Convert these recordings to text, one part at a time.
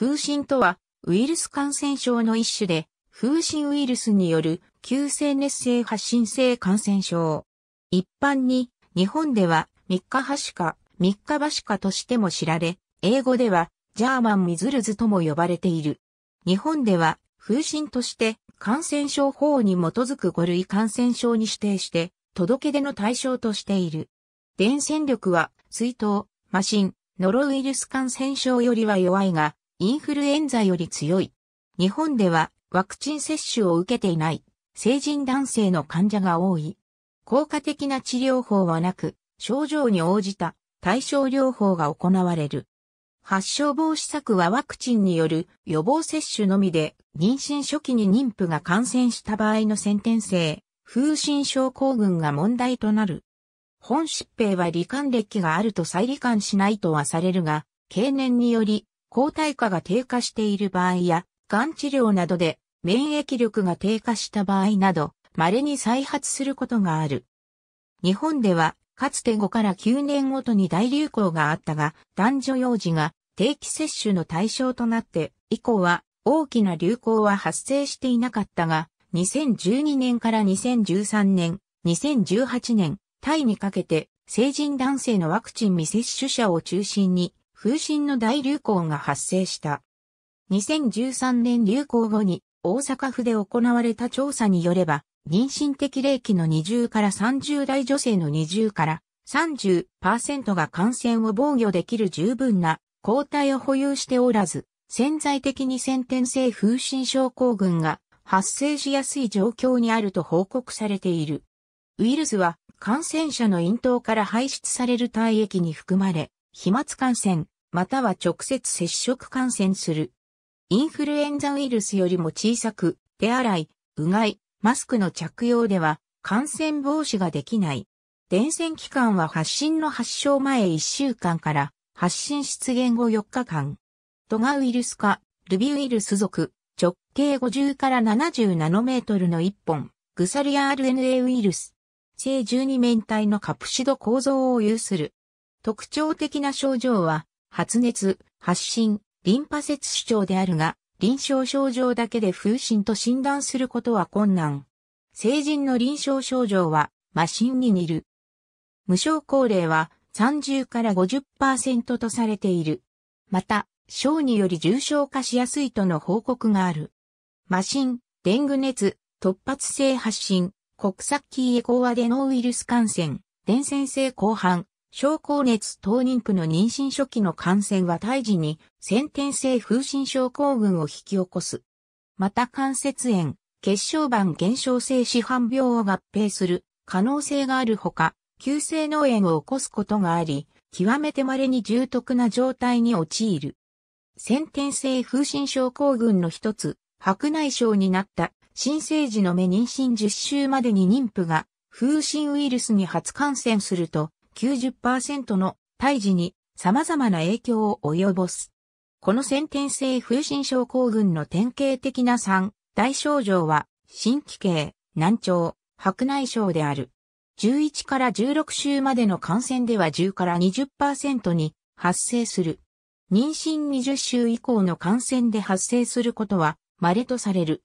風疹とは、ウイルス感染症の一種で、風疹ウイルスによる急性熱性発疹性感染症。一般に、日本では、三日橋か、三日橋かとしても知られ、英語では、ジャーマンミズルズとも呼ばれている。日本では、風疹として、感染症法に基づく5類感染症に指定して、届け出の対象としている。伝染力は、水筒、マシン、ノロウイルス感染症よりは弱いが、インフルエンザより強い。日本ではワクチン接種を受けていない成人男性の患者が多い。効果的な治療法はなく、症状に応じた対症療法が行われる。発症防止策はワクチンによる予防接種のみで、妊娠初期に妊婦が感染した場合の先天性、風疹症候群が問題となる。本疾病は罹患歴があると再罹患しないとはされるが、経年により抗体価が低下している場合や、がん治療などで免疫力が低下した場合など、稀に再発することがある。日本では、かつて5から9年ごとに大流行があったが、男女幼児が定期接種の対象となって、以降は大きな流行は発生していなかったが、2012年から2013年、2018年、タイにかけて成人男性のワクチン未接種者を中心に風疹の大流行が発生した。2013年流行後に大阪府で行われた調査によれば、妊娠的齢期の20から30代女性の20から30%が感染を防御できる十分な抗体を保有しておらず、潜在的に先天性風疹症候群が発生しやすい状況にあると報告されている。ウイルスは感染者の咽頭から排出される体液に含まれ、飛沫感染、または直接接触感染する。インフルエンザウイルスよりも小さく、手洗い、うがい、マスクの着用では感染防止ができない。伝染期間は発疹の発症前1週間から発疹出現後4日間。トガウイルス化、ルビウイルス属、直径50から70ナノメートルの1本、グサリア RNA ウイルス。性12面体のカプシド構造を有する。特徴的な症状は、発熱、発疹、リンパ節主張であるが、臨床症状だけで風疹と診断することは困難。成人の臨床症状は、麻疹に似る。無症高齢は30から50%とされている。また、症により重症化しやすいとの報告がある。麻疹、デング熱、突発性発疹、国策キーエコアデノウイルス感染、伝染性広範、症候熱等妊婦の妊娠初期の感染は胎児に先天性風疹症候群を引き起こす。また関節炎、血小板減少性死斑病を合併する可能性があるほか、急性脳炎を起こすことがあり、極めて稀に重篤な状態に陥る。先天性風疹症候群の一つ、白内障になった新生児の目妊娠10週までに妊婦が風疹ウイルスに初感染すると90%の胎児に様々な影響を及ぼす。この先天性風疹症候群の典型的な3大症状は、新規系、難聴、白内障である。11から16週までの感染では10から20%に発生する。妊娠20週以降の感染で発生することは稀とされる。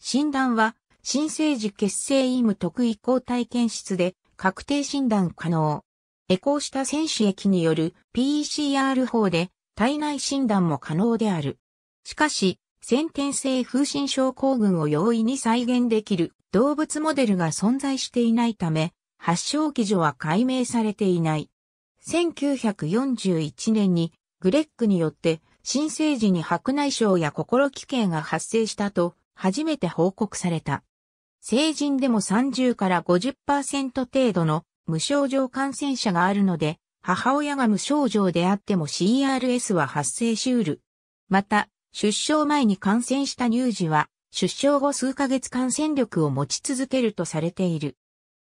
診断は、新生児血清イム特異抗体検出で確定診断可能。エコーした選手液による PCR 法で体内診断も可能である。しかし、先天性風疹症候群を容易に再現できる動物モデルが存在していないため、発症基準は解明されていない。1941年にグレックによって新生児に白内障や心奇形が発生したと初めて報告された。成人でも30から50%程度の無症状感染者があるので、母親が無症状であっても CRS は発生しうる。また、出生前に感染した乳児は、出生後数ヶ月感染力を持ち続けるとされている。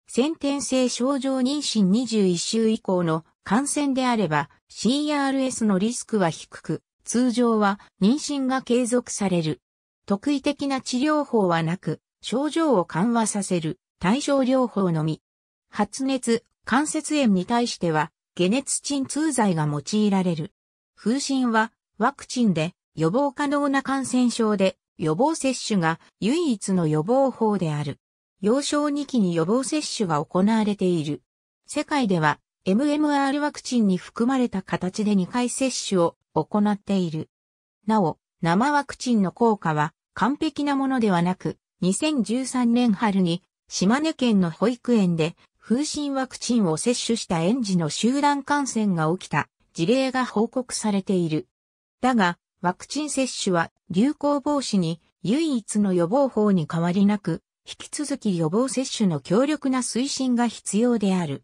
先天性症状妊娠21週以降の感染であれば CRS のリスクは低く、通常は妊娠が継続される。特異的な治療法はなく、症状を緩和させる対症療法のみ。発熱、関節炎に対しては、解熱鎮痛剤が用いられる。風疹は、ワクチンで予防可能な感染症で、予防接種が唯一の予防法である。幼少2期に予防接種が行われている。世界では MMR ワクチンに含まれた形で2回接種を行っている。なお、生ワクチンの効果は完璧なものではなく、2013年春に島根県の保育園で風疹ワクチンを接種した園児の集団感染が起きた事例が報告されている。だが、ワクチン接種は流行防止に唯一の予防法に変わりなく、引き続き予防接種の強力な推進が必要である。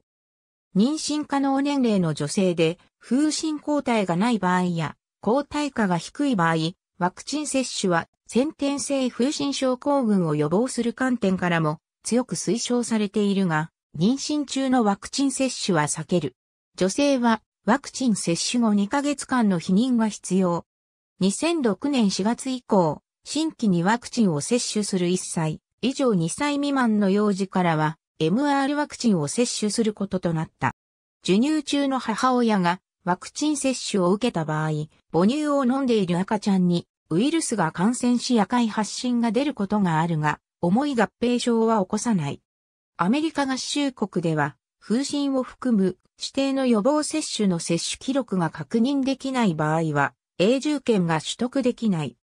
妊娠可能年齢の女性で、風疹抗体がない場合や、抗体価が低い場合、ワクチン接種は先天性風疹症候群を予防する観点からも強く推奨されているが、妊娠中のワクチン接種は避ける。女性はワクチン接種後2ヶ月間の否認が必要。2006年4月以降、新規にワクチンを接種する1歳以上2歳未満の幼児からは MR ワクチンを接種することとなった。授乳中の母親がワクチン接種を受けた場合、母乳を飲んでいる赤ちゃんにウイルスが感染し赤い発疹が出ることがあるが、重い合併症は起こさない。アメリカ合衆国では、風疹を含む指定の予防接種の接種記録が確認できない場合は、永住権が取得できない。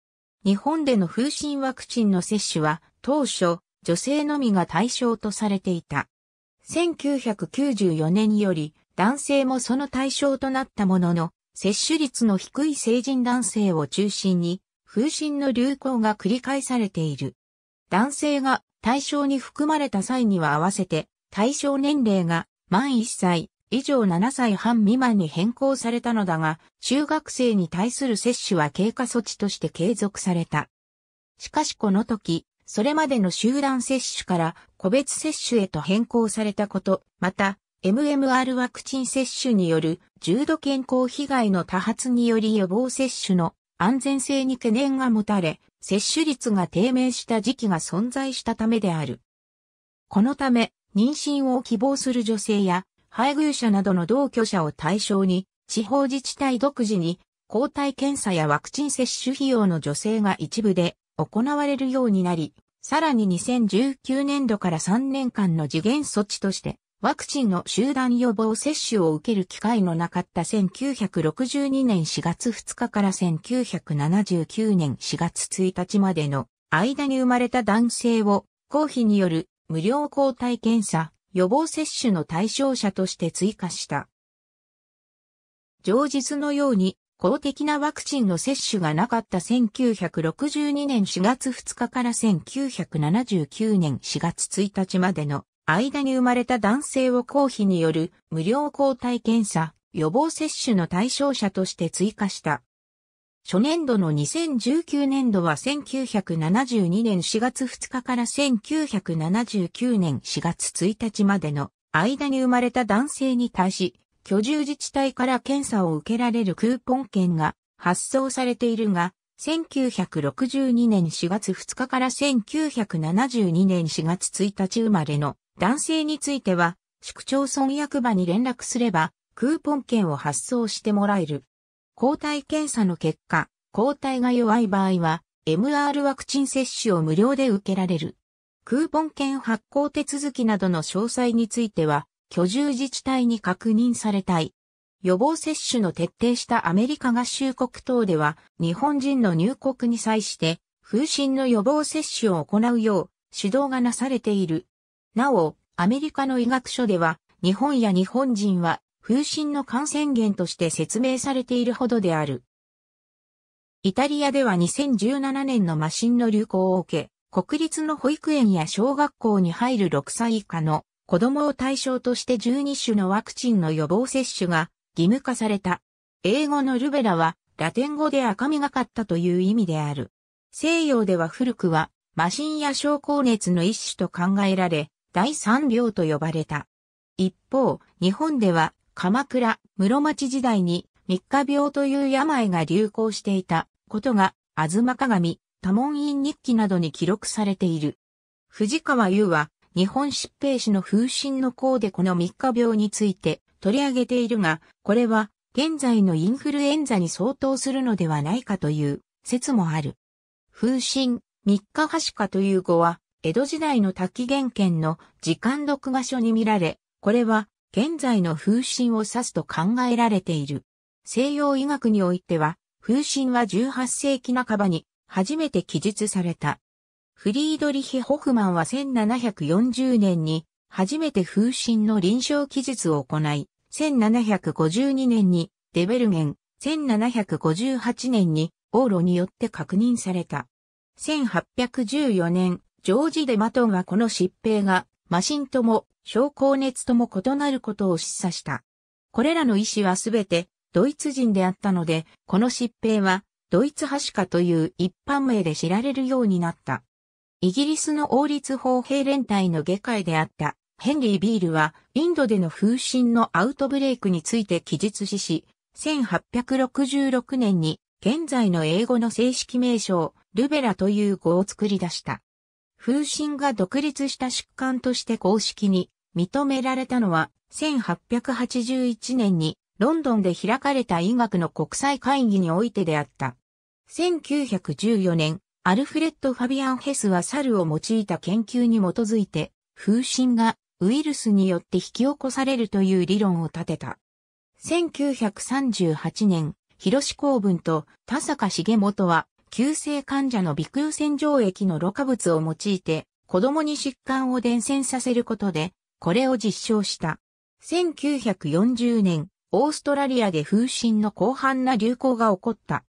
日本での風疹ワクチンの接種は、当初、女性のみが対象とされていた。1994年より、男性もその対象となったものの、接種率の低い成人男性を中心に、風疹の流行が繰り返されている。男性が対象に含まれた際には合わせて、対象年齢が満1歳以上7歳半未満に変更されたのだが、中学生に対する接種は経過措置として継続された。しかしこの時、それまでの集団接種から個別接種へと変更されたこと、また、MMR ワクチン接種による重度健康被害の多発により予防接種の安全性に懸念が持たれ、接種率が低迷した時期が存在したためである。このため、妊娠を希望する女性や、配偶者などの同居者を対象に、地方自治体独自に、抗体検査やワクチン接種費用の助成が一部で行われるようになり、さらに2019年度から3年間の次元措置として、ワクチンの集団予防接種を受ける機会のなかった1962年4月2日から1979年4月1日までの間に生まれた男性を公費による無料抗体検査予防接種の対象者として追加した。上日のように公的なワクチンの接種がなかった1962年4月2日から1979年4月1日までの間に生まれた男性を公費による無料抗体検査、予防接種の対象者として追加した。初年度の2019年度は1972年4月2日から1979年4月1日までの間に生まれた男性に対し、居住自治体から検査を受けられるクーポン券が発送されているが、1962年4月2日から1972年4月1日生まれの男性については、市区町村役場に連絡すれば、クーポン券を発送してもらえる。抗体検査の結果、抗体が弱い場合は、MR ワクチン接種を無料で受けられる。クーポン券発行手続きなどの詳細については、居住自治体に確認されたい。予防接種の徹底したアメリカ合衆国等では、日本人の入国に際して、風疹の予防接種を行うよう、指導がなされている。なお、アメリカの医学書では、日本や日本人は風疹の感染源として説明されているほどである。イタリアでは2017年のマシンの流行を受け、国立の保育園や小学校に入る6歳以下の子供を対象として12種のワクチンの予防接種が義務化された。英語のルベラはラテン語で赤みがかったという意味である。西洋では古くはマシンや症候熱の一種と考えられ、第三領と呼ばれた。一方、日本では鎌倉、室町時代に三日病という病が流行していたことが、あずま鏡、多門院日記などに記録されている。藤川優は、日本疾病史の風神の項でこの三日病について取り上げているが、これは現在のインフルエンザに相当するのではないかという説もある。風神、三日はしかという語は、江戸時代の滝原県の時間読画書に見られ、これは現在の風神を指すと考えられている。西洋医学においては、風神は18世紀半ばに初めて記述された。フリードリヒ・ホフマンは1740年に初めて風神の臨床記述を行い、1752年にデベルゲン、1758年にオーロによって確認された。1814年、ジョージ・デマトンはこの疾病が、マシンとも、小高熱とも異なることを示唆した。これらの医師はすべて、ドイツ人であったので、この疾病は、ドイツハシカという一般名で知られるようになった。イギリスの王立法兵連隊の下界であったヘンリー・ビールはインドでの風疹のアウトブレイクについて記述しし、1866年に現在の英語の正式名称ルベラという語を作り出した。風神が独立した疾患として公式に認められたのは、1881年にロンドンで開かれた医学の国際会議においてであった。1914年、アルフレッド・ファビアン・ヘスは猿を用いた研究に基づいて、風疹がウイルスによって引き起こされるという理論を立てた。1938年、広志公文と田坂重元は急性患者の微空洗浄液のろ過物を用いて、子供に疾患を伝染させることで、これを実証した。1940年、オーストラリアで風疹の広範な流行が起こった。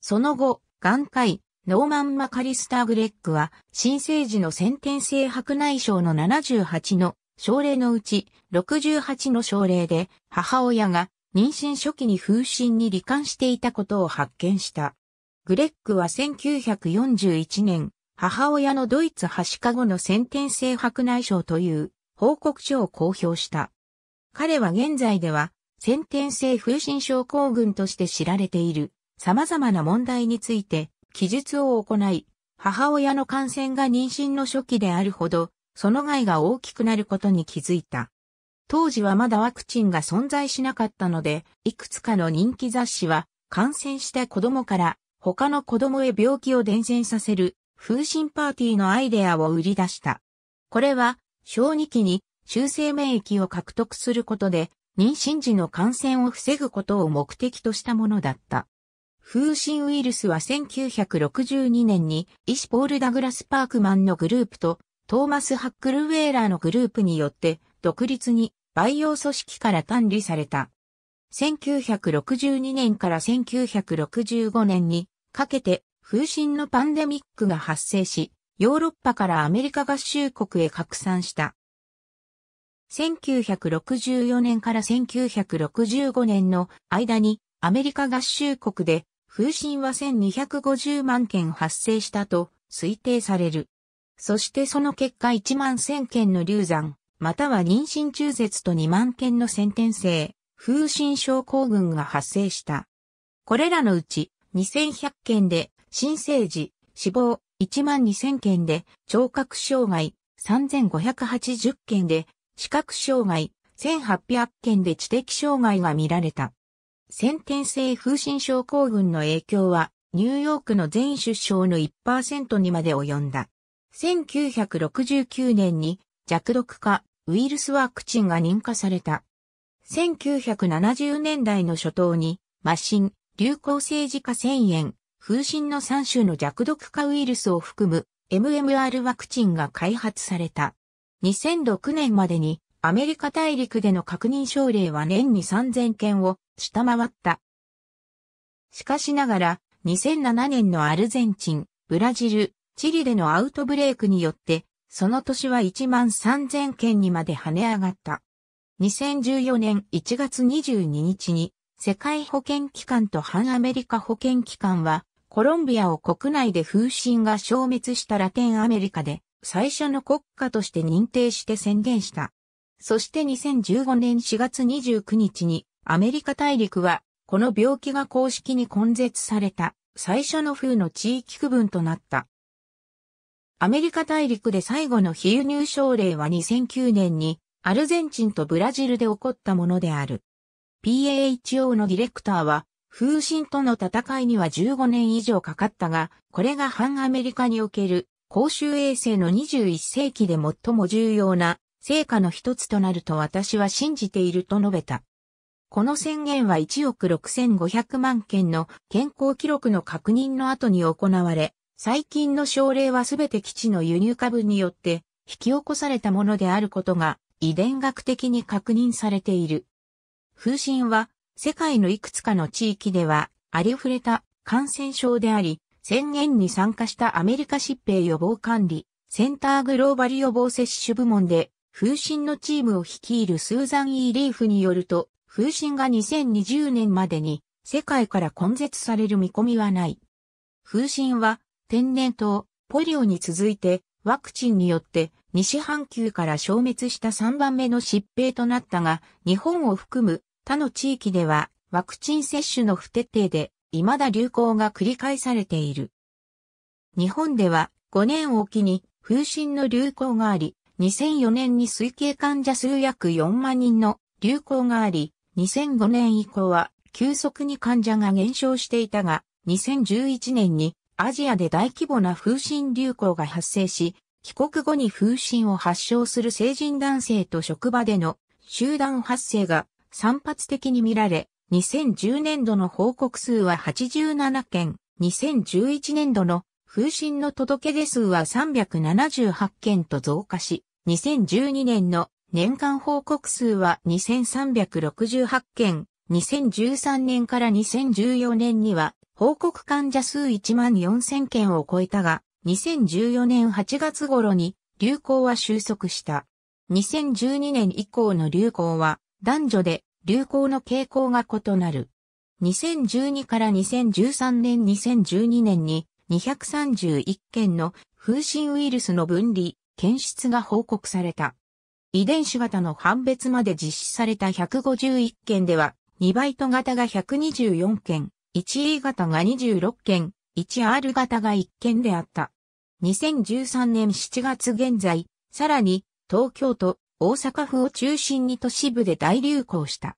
その後、眼科医、ノーマン・マカリスター・グレッグは、新生児の先天性白内障の78の症例のうち68の症例で、母親が妊娠初期に風疹に罹患していたことを発見した。グレッグは1941年、母親のドイツ端しか後の先天性白内障という報告書を公表した。彼は現在では先天性風疹症候群として知られている様々な問題について記述を行い、母親の感染が妊娠の初期であるほど、その害が大きくなることに気づいた。当時はまだワクチンが存在しなかったので、いくつかの人気雑誌は感染した子供から他の子供へ病気を伝染させる風疹パーティーのアイデアを売り出した。これは、小児期に中性免疫を獲得することで、妊娠時の感染を防ぐことを目的としたものだった。風疹ウイルスは1962年に医師ポール・ダグラス・パークマンのグループとトーマス・ハックルウェーラーのグループによって独立に培養組織から管理された。1962年から1965年にかけて風疹のパンデミックが発生し、ヨーロッパからアメリカ合衆国へ拡散した。1964年から1965年の間にアメリカ合衆国で風疹は1250万件発生したと推定される。そしてその結果1万1000件の流産、または妊娠中絶と2万件の先天性、風疹症候群が発生した。これらのうち2100件で、新生児、死亡、12000件で、聴覚障害、3580件で、視覚障害、1800件で知的障害が見られた。先天性風疹症候群の影響は、ニューヨークの全出生の1%にまで及んだ。1969年に弱毒化ウイルスワクチンが認可された。1970年代の初頭に麻疹、流行性自家腺炎、風疹の3種の弱毒化ウイルスを含む MMR ワクチンが開発された。2006年までにアメリカ大陸での確認症例は年に3000件を下回った。しかしながら、2007年のアルゼンチン、ブラジル、チリでのアウトブレイクによって、その年は1万3000件にまで跳ね上がった。2014年1月22日に世界保健機関と反アメリカ保健機関は、コロンビアを国内で風疹が消滅したラテンアメリカで、最初の国家として認定して宣言した。そして2015年4月29日に、アメリカ大陸は、この病気が公式に根絶された、最初の風の地域区分となった。アメリカ大陸で最後の非輸入症例は2009年に、アルゼンチンとブラジルで起こったものである。PAHO のディレクターは、風神との戦いには15年以上かかったが、これが反アメリカにおける公衆衛星の21世紀で最も重要な成果の一つとなると私は信じていると述べた。この宣言は1億6500万件の健康記録の確認の後に行われ、最近の症例はすべて基地の輸入株によって引き起こされたものであることが遺伝学的に確認されている。風疹は世界のいくつかの地域ではありふれた感染症であり、宣言に参加したアメリカ疾病予防管理センターグローバル予防接種部門で風疹のチームを率いるスーザン・イー・リーフによると、風疹が2020年までに世界から根絶される見込みはない。風疹は天然痘、ポリオに続いてワクチンによって西半球から消滅した3番目の疾病となったが、日本を含む他の地域ではワクチン接種の不徹底で未だ流行が繰り返されている。日本では5年おきに風疹の流行があり、2004年に推計患者数約4万人の流行があり、2005年以降は急速に患者が減少していたが、2011年にアジアで大規模な風疹流行が発生し、帰国後に風疹を発症する成人男性と職場での集団発生が散発的に見られ、2010年度の報告数は87件、2011年度の風疹の届け出数は378件と増加し、2012年の年間報告数は2368件、2013年から2014年には報告患者数1万4000件を超えたが、2014年8月頃に流行は収束した。2012年以降の流行は男女で流行の傾向が異なる。2012から2013年2012年に231件の風疹ウイルスの分離、検出が報告された。遺伝子型の判別まで実施された151件では、2バイト型が124件、1E 型が26件、1R 型が1件であった。2013年7月現在、さらに東京都、大阪府を中心に都市部で大流行した。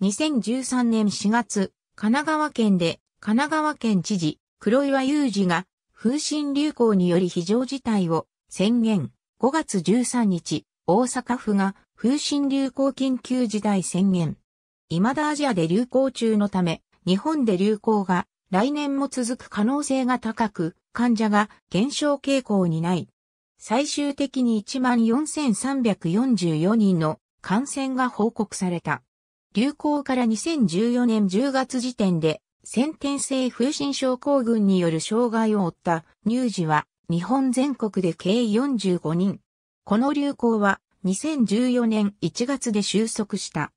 2013年4月、神奈川県で、神奈川県知事、黒岩祐二が、風疹流行により非常事態を宣言。5月13日、大阪府が風疹流行緊急事態宣言。未だアジアで流行中のため、日本で流行が来年も続く可能性が高く、患者が減少傾向にない。最終的に14,344人の感染が報告された。流行から2014年10月時点で、先天性風疹症候群による障害を負った乳児は日本全国で計45人。この流行は2014年1月で収束した。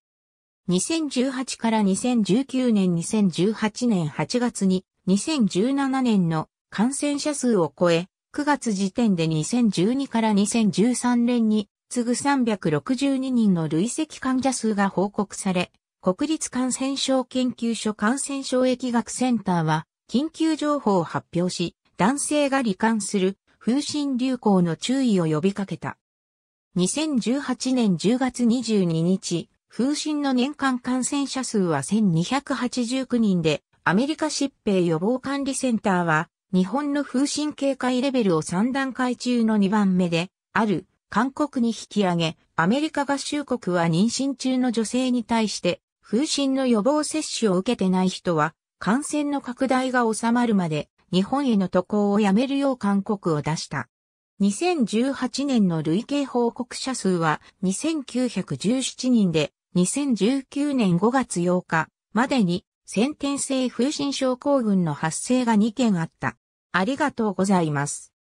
2018から2019年2018年8月に2017年の感染者数を超え、9月時点で2012から2013年に次ぐ362人の累積患者数が報告され、国立感染症研究所感染症疫学センターは緊急情報を発表し、男性が罹患する風疹流行の注意を呼びかけた。2018年10月22日、風疹の年間感染者数は1289人で、アメリカ疾病予防管理センターは、日本の風疹警戒レベルを3段階中の2番目で、ある、韓国に引き上げ、アメリカ合衆国は妊娠中の女性に対して、風疹の予防接種を受けてない人は、感染の拡大が収まるまで、日本への渡航をやめるよう勧告を出した。2018年の累計報告者数は2917人で、2019年5月8日までに先天性風疹症候群の発生が2件あった。ありがとうございます。